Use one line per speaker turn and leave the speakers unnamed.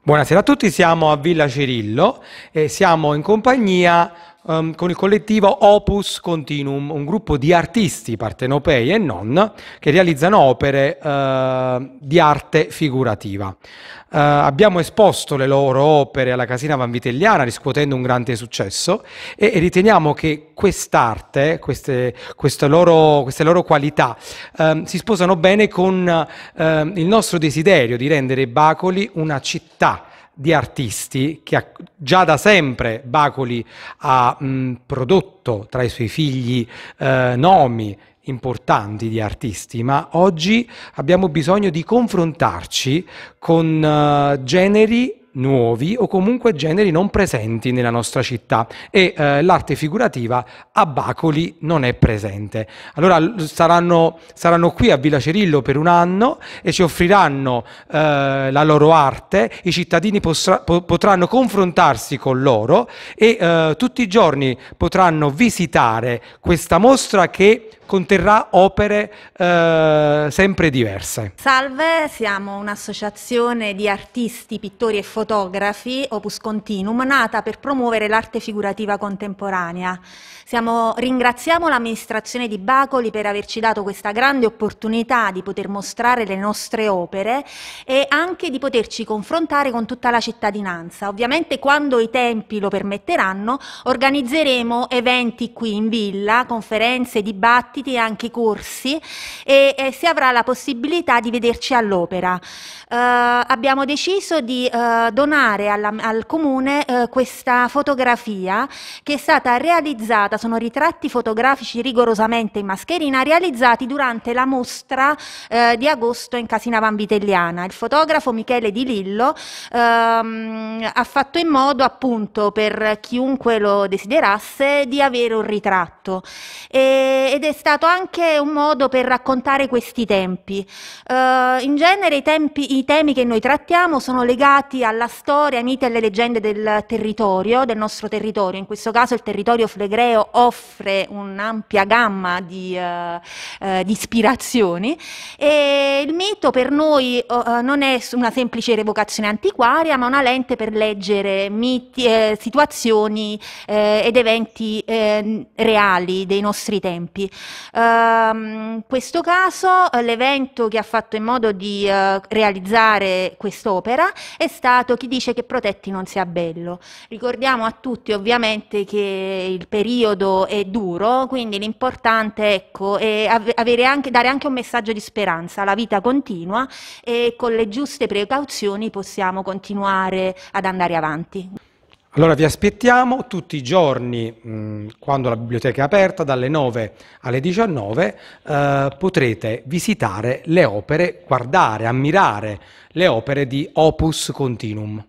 Buonasera a tutti, siamo a Villa Cirillo e siamo in compagnia um, con il collettivo Opus Continuum, un gruppo di artisti partenopei e non che realizzano opere uh, di arte figurativa. Uh, abbiamo esposto le loro opere alla Casina Vanvitelliana riscuotendo un grande successo e, e riteniamo che quest'arte, queste, queste, loro, queste loro qualità um, si sposano bene con uh, il nostro desiderio di rendere Bacoli una città di artisti che ha, già da sempre Bacoli ha mh, prodotto tra i suoi figli eh, nomi importanti di artisti, ma oggi abbiamo bisogno di confrontarci con eh, generi nuovi o comunque generi non presenti nella nostra città e eh, l'arte figurativa a Bacoli non è presente. Allora saranno, saranno, qui a Villa Cerillo per un anno e ci offriranno eh, la loro arte, i cittadini postra, po, potranno confrontarsi con loro e eh, tutti i giorni potranno visitare questa mostra che conterrà opere eh, sempre diverse.
Salve, siamo un'associazione di artisti, pittori e fotografi, Opus Continuum, nata per promuovere l'arte figurativa contemporanea. Siamo, ringraziamo l'amministrazione di Bacoli per averci dato questa grande opportunità di poter mostrare le nostre opere e anche di poterci confrontare con tutta la cittadinanza. Ovviamente quando i tempi lo permetteranno organizzeremo eventi qui in villa, conferenze, dibattiti, dibattiti e anche i corsi e, e si avrà la possibilità di vederci all'opera. Eh, abbiamo deciso di eh, donare alla, al comune eh, questa fotografia che è stata realizzata, sono ritratti fotografici rigorosamente in mascherina, realizzati durante la mostra eh, di agosto in Casina Vanvitelliana. Il fotografo Michele Di Lillo ehm, ha fatto in modo appunto per chiunque lo desiderasse di avere un ritratto e, ed è stato stato anche un modo per raccontare questi tempi. Uh, in genere i, tempi, i, temi che noi trattiamo sono legati alla storia, ai miti e alle leggende del territorio, del nostro territorio. In questo caso il territorio flegreo offre un'ampia gamma di, uh, uh, di ispirazioni e il mito per noi non è una semplice revocazione antiquaria, ma una lente per leggere miti, eh, situazioni eh, ed eventi eh, reali dei nostri tempi in ehm, questo caso eh, l'evento che ha fatto in modo di eh, realizzare quest'opera è stato chi dice che Protetti non sia bello. Ricordiamo a tutti ovviamente che il periodo è duro, quindi l'importante ecco, è anche, dare anche un messaggio di speranza, la vita continua e con le giuste precauzioni possiamo continuare ad andare avanti.
Allora vi aspettiamo tutti i giorni, mh, mm, quando la biblioteca è aperta, dalle 9 alle 19, eh, potrete visitare le opere, guardare, ammirare le opere di Opus Continuum.